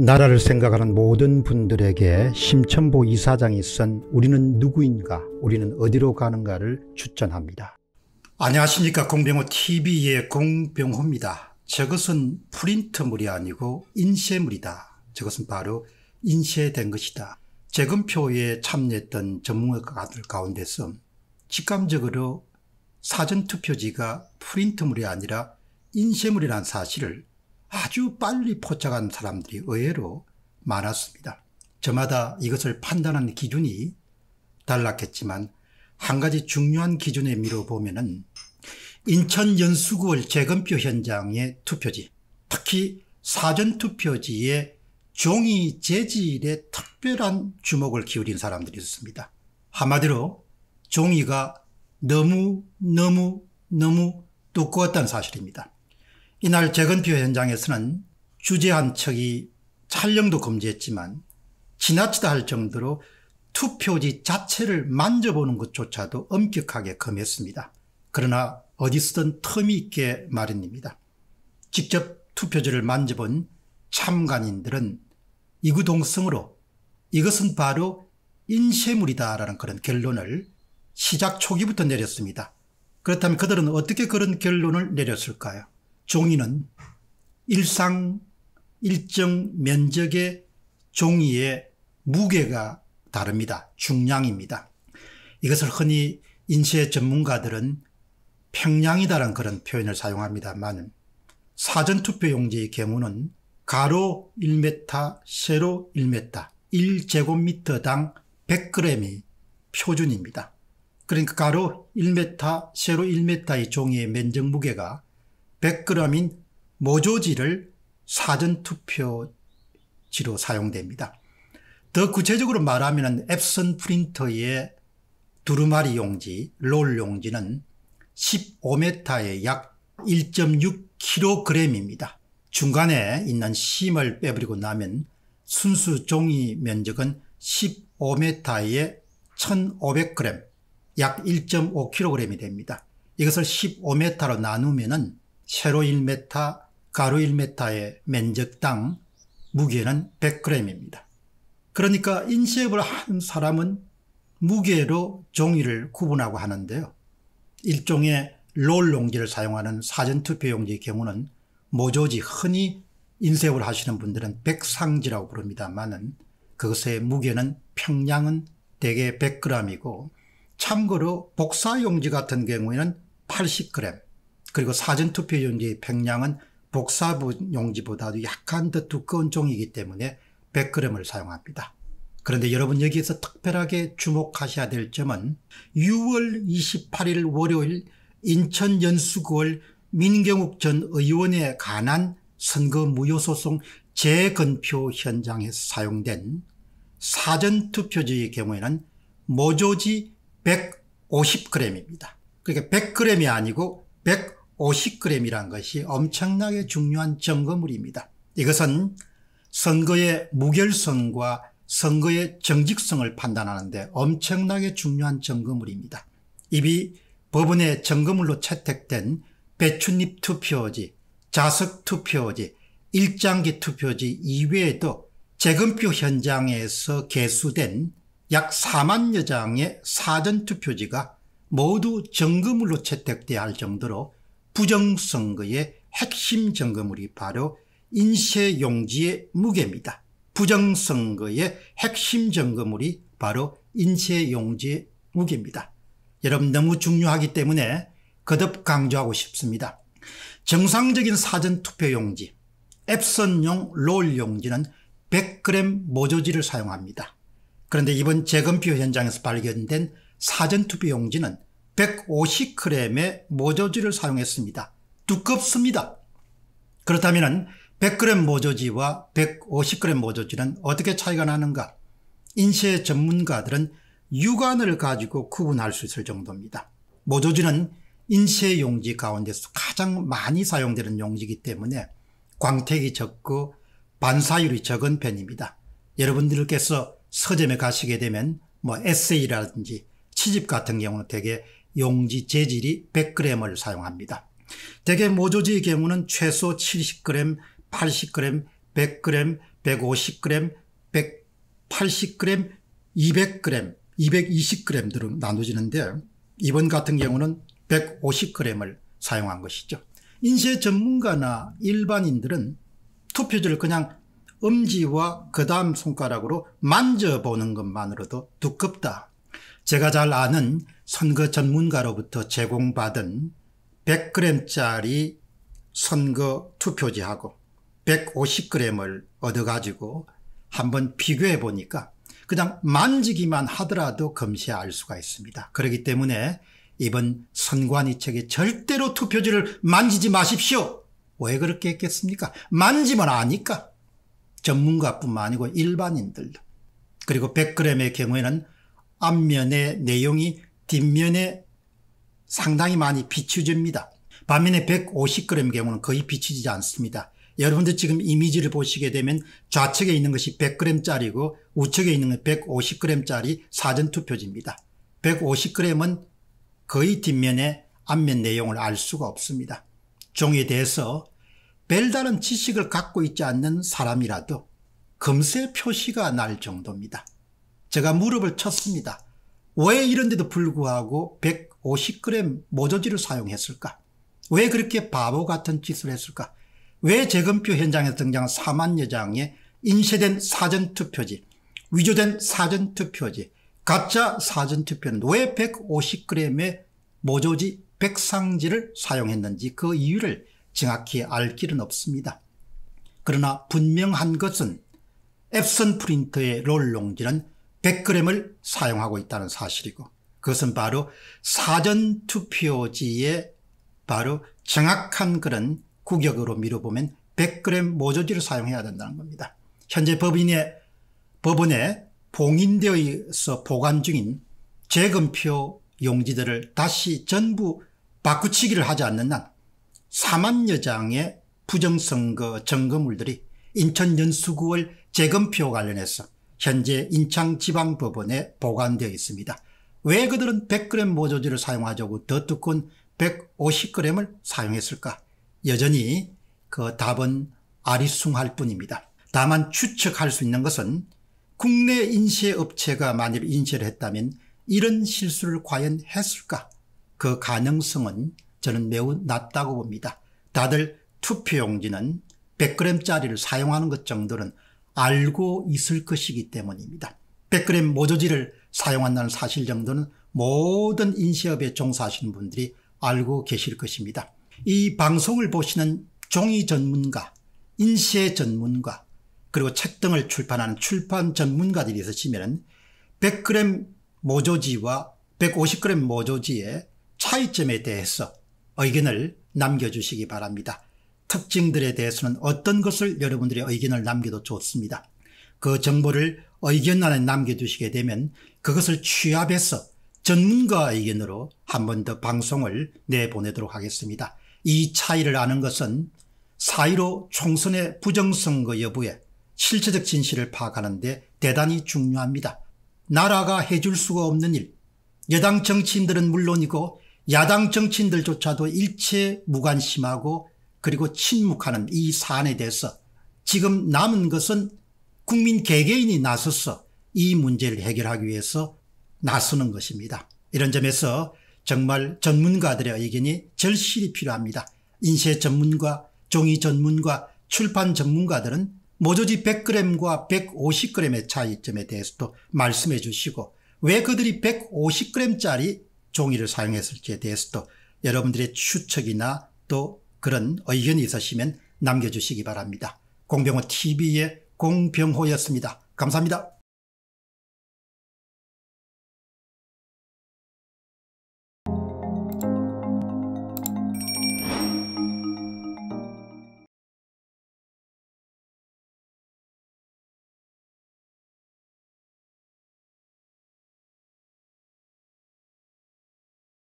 나라를 생각하는 모든 분들에게 심천보 이사장이 쓴 우리는 누구인가 우리는 어디로 가는가를 추천합니다. 안녕하십니까 공병호TV의 공병호입니다. 저것은 프린트물이 아니고 인쇄물이다. 저것은 바로 인쇄된 것이다. 재검표에 참여했던 전문가들 가운데서 직감적으로 사전투표지가 프린트물이 아니라 인쇄물이라는 사실을 아주 빨리 포착한 사람들이 의외로 많았습니다. 저마다 이것을 판단하 기준이 달랐겠지만 한 가지 중요한 기준에 미뤄보면은 인천 연수구월 재검표 현장의 투표지 특히 사전투표지에 종이 재질에 특별한 주목을 기울인 사람들이 있었습니다. 한마디로 종이가 너무 너무 너무 두꺼웠다는 사실입니다. 이날 재건표 현장에서는 주재한 척이 촬영도 금지했지만 지나치다 할 정도로 투표지 자체를 만져보는 것조차도 엄격하게 금했습니다. 그러나 어디서든 틈이 있게 마련입니다. 직접 투표지를 만져본 참관인들은 이구동성으로 이것은 바로 인쇄물이다라는 그런 결론을 시작 초기부터 내렸습니다. 그렇다면 그들은 어떻게 그런 결론을 내렸을까요? 종이는 일상 일정 면적의 종이의 무게가 다릅니다. 중량입니다. 이것을 흔히 인쇄 전문가들은 평양이다라는 그런 표현을 사용합니다만 사전투표용지의 경우는 가로 1m, 세로 1m, 1제곱미터당 100g이 표준입니다. 그러니까 가로 1m, 세로 1m의 종이의 면적 무게가 100g인 모조지를 사전투표지로 사용됩니다. 더 구체적으로 말하면 앱슨 프린터의 두루마리 용지, 롤 용지는 15m에 약 1.6kg입니다. 중간에 있는 심을 빼버리고 나면 순수 종이 면적은 15m에 1,500g, 약 1.5kg이 됩니다. 이것을 15m로 나누면 세로 1m, 가로 1m의 면적당 무게는 100g입니다. 그러니까 인쇄업을 한 사람은 무게로 종이를 구분하고 하는데요. 일종의 롤 용지를 사용하는 사전투표 용지의 경우는 모조지 흔히 인쇄업을 하시는 분들은 백상지라고 부릅니다만은 그것의 무게는 평량은 대개 100g이고 참고로 복사용지 같은 경우에는 80g 그리고 사전투표 용지 평량은 복사부 용지보다도 약간 더 두꺼운 종이기 때문에 100g을 사용합니다. 그런데 여러분 여기에서 특별하게 주목하셔야 될 점은 6월 28일 월요일 인천 연수구월 민경욱 전 의원에 관한 선거 무효소송 재건표 현장에서 사용된 사전투표지의 경우에는 모조지 150g입니다. 그러니까 100g이 아니고 150입니다 50g이란 것이 엄청나게 중요한 증거물입니다. 이것은 선거의 무결성과 선거의 정직성을 판단하는데 엄청나게 중요한 증거물입니다. 입이 법원의 증거물로 채택된 배춧잎 투표지, 자석 투표지, 일장기 투표지 이외에도 재검표 현장에서 개수된 약 4만여 장의 사전투표지가 모두 정금으로 채택돼야 할 정도로 부정선거의 핵심 점검물이 바로 인쇄용지의 무게입니다. 부정선거의 핵심 점검물이 바로 인쇄용지의 무게입니다. 여러분 너무 중요하기 때문에 거듭 강조하고 싶습니다. 정상적인 사전투표용지, 앱선용 롤용지는 100g 모조지를 사용합니다. 그런데 이번 재검표 현장에서 발견된 사전투표용지는 150g의 모조지를 사용했습니다. 두껍습니다. 그렇다면 100g 모조지와 150g 모조지는 어떻게 차이가 나는가? 인쇄 전문가들은 육안을 가지고 구분할 수 있을 정도입니다. 모조지는 인쇄 용지 가운데서 가장 많이 사용되는 용지이기 때문에 광택이 적고 반사율이 적은 편입니다. 여러분들께서 서점에 가시게 되면 뭐 에세이라든지 치집 같은 경우는 되게 용지 재질이 100g을 사용합니다. 대개 모조지의 경우는 최소 70g, 80g, 100g, 150g, 180g, 200g, 220g으로 나눠지는데 이번 같은 경우는 150g을 사용한 것이죠. 인쇄 전문가나 일반인들은 투표지를 그냥 엄지와 그 다음 손가락으로 만져보는 것만으로도 두껍다. 제가 잘 아는 선거 전문가로부터 제공받은 100g짜리 선거 투표지하고 150g을 얻어가지고 한번 비교해 보니까 그냥 만지기만 하더라도 검시할 수가 있습니다. 그렇기 때문에 이번 선관위책에 절대로 투표지를 만지지 마십시오. 왜 그렇게 했겠습니까? 만지면 아니까. 전문가뿐만 아니고 일반인들도. 그리고 100g의 경우에는 앞면의 내용이 뒷면에 상당히 많이 비추집니다. 반면에 150g의 경우는 거의 비추지지 않습니다. 여러분들 지금 이미지를 보시게 되면 좌측에 있는 것이 100g짜리고 우측에 있는 건 150g짜리 사전투표지입니다. 150g은 거의 뒷면에 앞면 내용을 알 수가 없습니다. 종에 대해서 별다른 지식을 갖고 있지 않는 사람이라도 금세 표시가 날 정도입니다. 제가 무릎을 쳤습니다. 왜 이런데도 불구하고 150g 모조지를 사용했을까? 왜 그렇게 바보 같은 짓을 했을까? 왜 재검표 현장에 등장한 4만 여장의 인쇄된 사전투표지, 위조된 사전투표지, 가짜 사전투표는 왜 150g의 모조지 백상지를 사용했는지 그 이유를 정확히 알 길은 없습니다. 그러나 분명한 것은 앱선 프린터의 롤 용지는 100g을 사용하고 있다는 사실이고 그것은 바로 사전투표지에 바로 정확한 그런 구격으로 미뤄보면 100g 모조지를 사용해야 된다는 겁니다. 현재 법인의 법원에 봉인되어 있어 보관 중인 재검표 용지들을 다시 전부 바꾸치기를 하지 않는 한 4만여 장의 부정선거 점검물들이 인천 연수구월 재검표 관련해서 현재 인창지방법원에 보관되어 있습니다. 왜 그들은 100g 모조지를 사용하자고 더 두꺼운 150g을 사용했을까? 여전히 그 답은 아리숭할 뿐입니다. 다만 추측할 수 있는 것은 국내 인쇄업체가 만일 인쇄를 했다면 이런 실수를 과연 했을까? 그 가능성은 저는 매우 낮다고 봅니다. 다들 투표용지는 100g짜리를 사용하는 것 정도는 알고 있을 것이기 때문입니다. 100g 모조지를 사용한다는 사실 정도는 모든 인쇄업에 종사하시는 분들이 알고 계실 것입니다. 이 방송을 보시는 종이 전문가, 인쇄 전문가, 그리고 책 등을 출판하는 출판 전문가들이 있으시면 100g 모조지와 150g 모조지의 차이점에 대해서 의견을 남겨주시기 바랍니다. 특징들에 대해서는 어떤 것을 여러분들의 의견을 남겨도 좋습니다. 그 정보를 의견란에 남겨두시게 되면 그것을 취합해서 전문가 의견으로 한 번 더 방송을 내보내도록 하겠습니다. 이 차이를 아는 것은 사1로 총선의 부정선거 여부에 실체적 진실을 파악하는데 대단히 중요합니다. 나라가 해줄 수가 없는 일, 여당 정치인들은 물론이고 야당 정치인들조차도 일체 무관심하고 그리고 침묵하는 이 사안에 대해서 지금 남은 것은 국민 개개인이 나서서 이 문제를 해결하기 위해서 나서는 것입니다. 이런 점에서 정말 전문가들의 의견이 절실히 필요합니다. 인쇄 전문가, 종이 전문가, 출판 전문가들은 모조지 100g과 150g의 차이점에 대해서도 말씀해 주시고 왜 그들이 150g짜리 종이를 사용했을지에 대해서도 여러분들의 추측이나 또 그런 의견이 있으시면 남겨주시기 바랍니다. 공병호 TV의 공병호였습니다. 감사합니다.